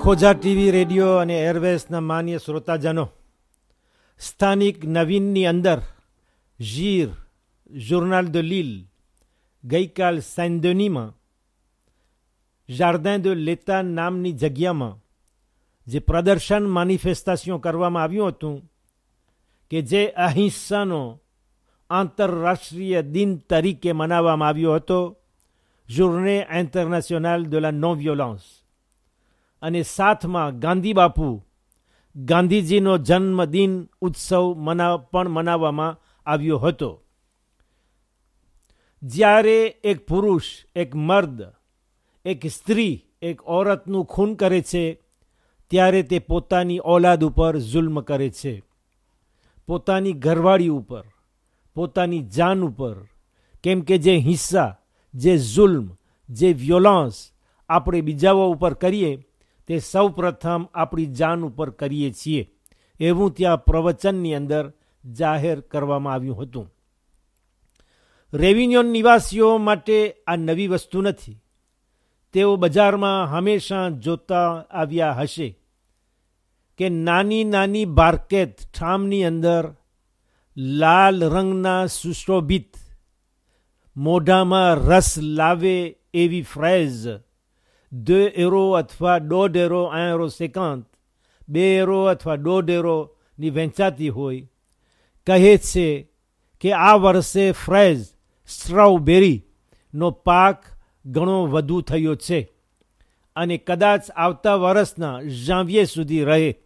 ખોજા TV radio અને એરવેઝના માન્ય શ્રોતાજનો સ્થાનિક નવીનની અંદર ઝીર જોર્નાલ દો લીલ ગઈકાલ સેન્ડોનીમાં જાર્દાન દો લેતા નામની જગ્યામાં જે પ્રદર્શન માનિફેસ્ટાસિયો કરવામાં આવ્યું હતું કે જે અહિંસાનો આંતરરાષ્ટ્રીય દિન તરીકે મનાવવામાં આવ્યો હતો જોર્ને ઇન્ટરનેશનલ દો લા નોન વ્યોલન્સ અને સાથમાં ગાંધી બાપુ ગાંધીજીનો જન્મદિન ઉત્સવ મના પણ મનાવવામાં આવ્યો હતો જ્યારે એક પુરુષ એક મર્દ એક સ્ત્રી એક ઓરતનું ખૂન કરે છે ત્યારે તે પોતાની ઓલાદ ઉપર જુલ્મ કરે છે પોતાની ઘરવાળી ઉપર પોતાની જાન ઉપર કેમ કે જે હિસ્સા જે જુલ્મ જે વ્યોલાન્સ આપણે બીજાઓ ઉપર કરીએ તે સૌપ્રથમ આપણી જાન ઉપર કરીએ છીએ એવું ત્યાં પ્રવચનની અંદર જાહેર કરવામાં આવ્યું હતું રેવિન્યુ નિવાસીઓ માટે આ નવી વસ્તુ નથી તેઓ બજારમાં હંમેશા જોતા આવ્યા હશે કે નાની નાની બારકેત ઠામની અંદર લાલ રંગના સુશોભિત મોઢામાં રસ લાવે એવી ફ્રેઝ deux એરો અથવા દોઢ એરો આ એરો સેકાંત બે એરો અથવા દોઢ એરોની વહેંચાતી હોય કહે છે કે આ વર્ષે ફ્રેઝ સ્ટ્રોબેરીનો પાક ઘણો વધુ થયો છે અને કદાચ આવતા વર્ષના જાંવિયે સુધી રહે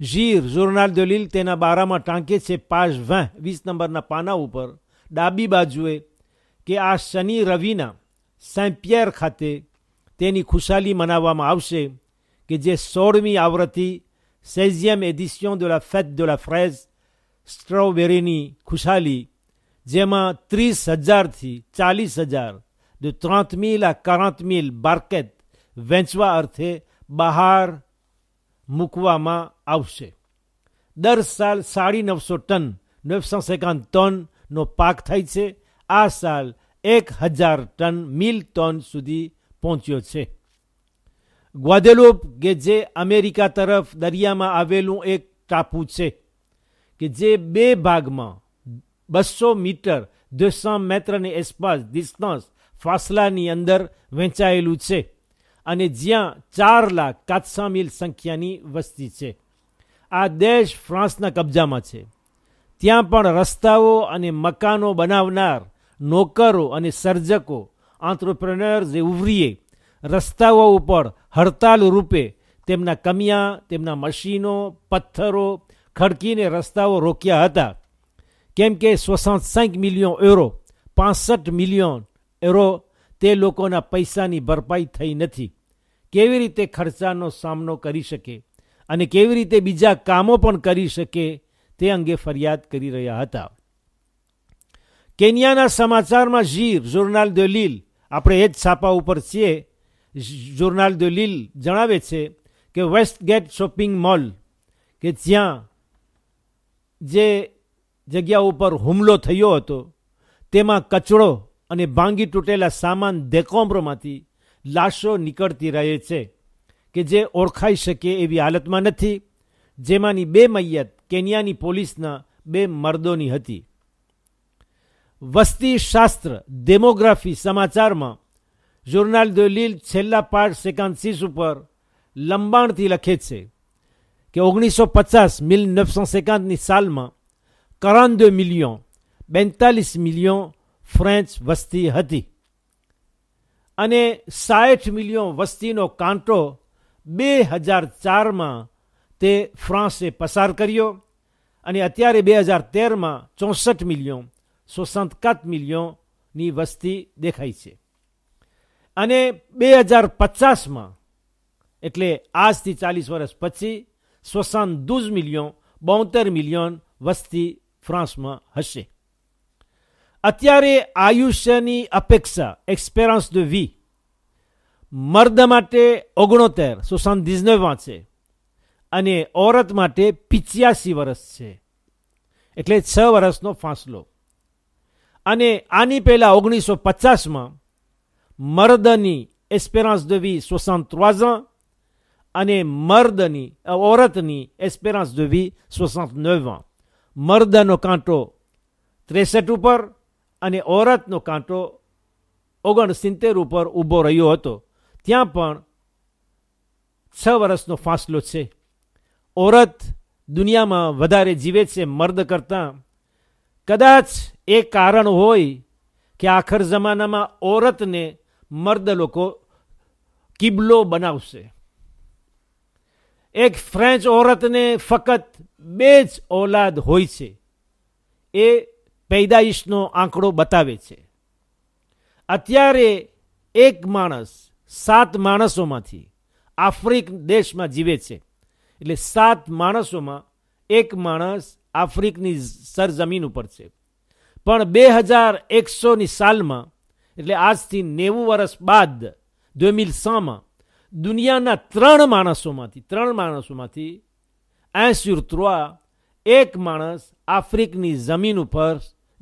ઝીર ઝુરનાર દલીલ તેના બારામાં ટાંકે છે પાશ વાહ વીસ નંબરના પાના ઉપર ડાબી બાજુએ કે આ શનિ રવિના Saint-Pierre Khaté, Téni Kouchali Manavama Aousse, Kedje Sormi Avrati, 16e édition de la fête de la fraise, Strauberini Kouchali, jema Trisadjarti, Tchali Sadjar, de 30 000 à 40 000, Barquette, Ventsois Arte, Bahar Moukouama Aousse. dar sal of Sotan, 950 tonnes, No Pak Taite, Asal, એક હજાર ton મિલ ton સુધી પહોંચ્યો છે ગ્વાદેલોપ કે જે America તરફ દરિયામાં આવેલું એક ટાપુ છે કે જે બે ભાગમાં બસો મીટર દોસો મેત્રની આસપાસ ડિસ્ટન્સ ફાસલાની અંદર વહેંચાયેલું છે અને જ્યાં ચાર લાખ કાચસા મિલ સંખ્યાની વસ્તી છે આ દેશ ફ્રાન્સના કબજામાં છે ત્યાં પણ રસ્તાઓ અને મકાનો બનાવનાર નોકરો અને સર્જકો આંત્રપ્રનર્સ જે ઉભરીએ રસ્તાઓ ઉપર હડતાલ રૂપે તેમના કમિયા તેમના મશીનો પથ્થરો ખડકીને રસ્તાઓ રોક્યા હતા કેમ કે સોસાંસાંક મિલિયન એરો પાસઠ મિલિયન એરો તે લોકોના પૈસાની ભરપાઈ થઈ નથી કેવી રીતે ખર્ચાનો સામનો કરી શકે અને કેવી રીતે બીજા કામો પણ કરી શકે તે અંગે ફરિયાદ કરી રહ્યા હતા કેન્યાના સમાચારમાં જીર જર્નાલ દ લીલ આપણે એ જ છાપા ઉપર છીએ જર્નાલ દ લીલ જણાવે છે કે વેસ્ટ ગેટ શોપિંગ મોલ કે જ્યાં જે જગ્યા ઉપર હુમલો થયો હતો તેમાં કચરો અને ભાંગી તૂટેલા સામાન દેકોમ્બ્રોમાંથી લાશો નીકળતી રહે છે કે જે ઓળખાઈ શકે એવી હાલતમાં નથી જેમાંની બે મૈયત કેન્યાની પોલીસના બે મર્દોની હતી વસ્તીશાસ્ત્ર ડેમોગ્રાફી સમાચારમાં જોર્નાલ દો લીલ છેલ્લા પાઠ સેકાન્સીસ ઉપર લંબાણથી લખે છે કે ઓગણીસો પચાસ મિલ નવસો સેકાંતની સાલમાં કરાંદો મિલિયો મિલિયન બેતાલીસ મિલિયન ફ્રેન્ચ વસ્તી હતી અને સાઠ મિલિયો વસ્તીનો કાંટો બે હજાર ચારમાં તે ફ્રાન્સે પસાર કર્યો અને અત્યારે બે હજાર તેરમાં ચોસઠ મિલિયન 64 મિલિયનની વસ્તી દેખાય છે અને બે હજાર પચાસમાં એટલે આજથી ચાલીસ વર્ષ પછી સોસાન દૂજ મિલિયન બોતેર મિલિયન વસ્તી ફ્રાન્સમાં હશે અત્યારે આયુષ્યની અપેક્ષા એક્સપેરન્સ દ વી મર્દ માટે ઓગણોતેર સોસાન ડિઝનેવમાં છે અને ઓરત માટે પિચ્યાસી વર્ષ છે એટલે છ વર્ષનો ફાંસલો અને આની પહેલાં ઓગણીસો પચાસમાં મર્દની એસ્પેરાન્સ દેવી સોસાન ત્રોઝા અને મર્દની ઓરતની એસ્પેરાન્સ દેવી સોસાન નોવા મર્દનો કાંટો ત્રેસઠ ઉપર અને ઓરતનો કાંટો ઓગણસિત્તેર ઉપર ઊભો રહ્યો હતો ત્યાં પણ છ વર્ષનો ફાંસલો છે ઓરત દુનિયામાં વધારે જીવે છે મર્દ કરતાં કદાચ એ કારણ હોય કે આખર જમાનામાં ઓરતને મર્દ લોકો કિબલો બનાવશે એક ફ્રેન્ચ ઓરતને ફક્ત બે જ ઓલાદ હોય છે એ પૈદાઈશનો આંકડો બતાવે છે અત્યારે એક માણસ સાત માણસોમાંથી આફ્રિક દેશમાં જીવે છે એટલે સાત માણસોમાં એક માણસ આફ્રિકની સરજમીન ઉપર છે પણ બે હજાર એકસોની સાલમાં એટલે આજથી નેવું વર્ષ બાદ દ્વેમિલ સામાં દુનિયાના ત્રણ માણસોમાંથી ત્રણ માણસોમાંથી એંસ્યુર ત્રોઆ એક માણસ આફ્રિકની જમીન ઉપર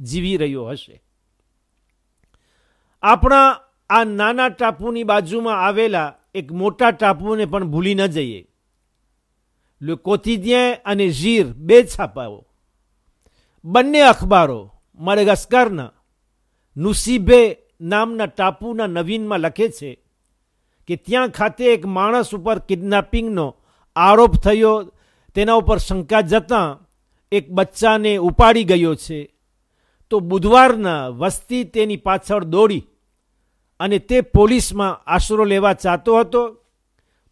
જીવી રહ્યો હશે આપણા આ નાના ટાપુની બાજુમાં આવેલા એક મોટા ટાપુને પણ ભૂલી ન જઈએ લે કોતિદ્યે અને ઝીર બે છાપાઓ બંને અખબારો માડેગાસ્કારના નુસીબે નામના ટાપુના નવીનમાં લખે છે કે ત્યાં ખાતે એક માણસ ઉપર કિડનેપિંગનો આરોપ થયો તેના ઉપર શંકા જતાં એક બચ્ચાને ઉપાડી ગયો છે તો બુધવારના વસ્તી તેની પાછળ દોડી અને તે પોલીસમાં આશરો લેવા ચાહતો હતો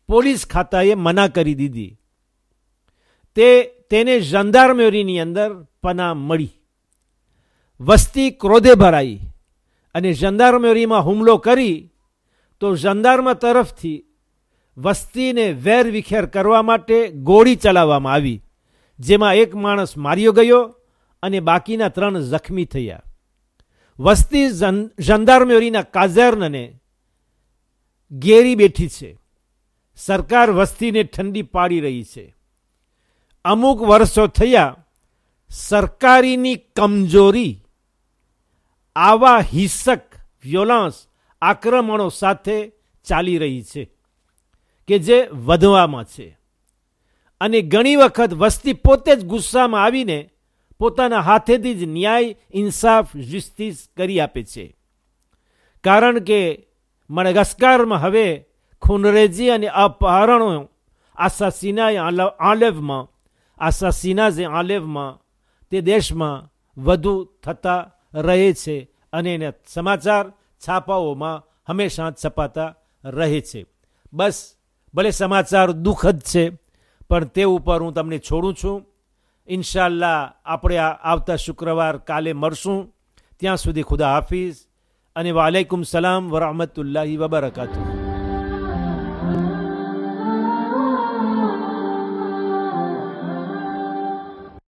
પોલીસ ખાતાએ મના કરી દીધી તે તેને ઝંધારમેરીની અંદર પના મળી વસ્તી ક્રોધે ભરાઈ અને ઝંધારમેરીમાં હુમલો કરી તો ઝંધારમા તરફથી વસ્તીને વેર વિખેર કરવા માટે ગોળી ચલાવવામાં આવી જેમાં એક માણસ માર્યો ગયો અને બાકીના ત્રણ જખમી થયા વસ્તી ઝંધારમેરીના કાઝર્નને ઘેરી બેઠી છે સરકાર વસ્તીને ઠંડી પાડી રહી છે અમુક વર્ષો થયા સરકારીની કમજોરી આવા હિંસક વ્યોલાંસ આક્રમણો સાથે ચાલી રહી છે કે જે વધવામાં છે અને ઘણી વખત વસ્તી પોતે જ ગુસ્સામાં આવીને પોતાના હાથેથી જ ન્યાય ઇન્સાફ જુસ્ટિસ કરી આપે છે કારણ કે મડગાસ્કારમાં હવે ખૂનરેજી અને અપહરણો આશા આસાસીના આલવમાં જે આલેવમાં તે દેશમાં વધુ થતા રહે છે અને એના સમાચાર છાપાઓમાં હંમેશા છપાતા રહે છે બસ ભલે સમાચાર દુઃખદ છે પણ તે ઉપર હું તમને છોડું છું ઇન્શાલ્લા આપણે આવતા શુક્રવાર કાલે મળશું ત્યાં સુધી ખુદા હાફિઝ અને વાલેકુમ સલામ વરહમતુલ્લાહ વબરકાતું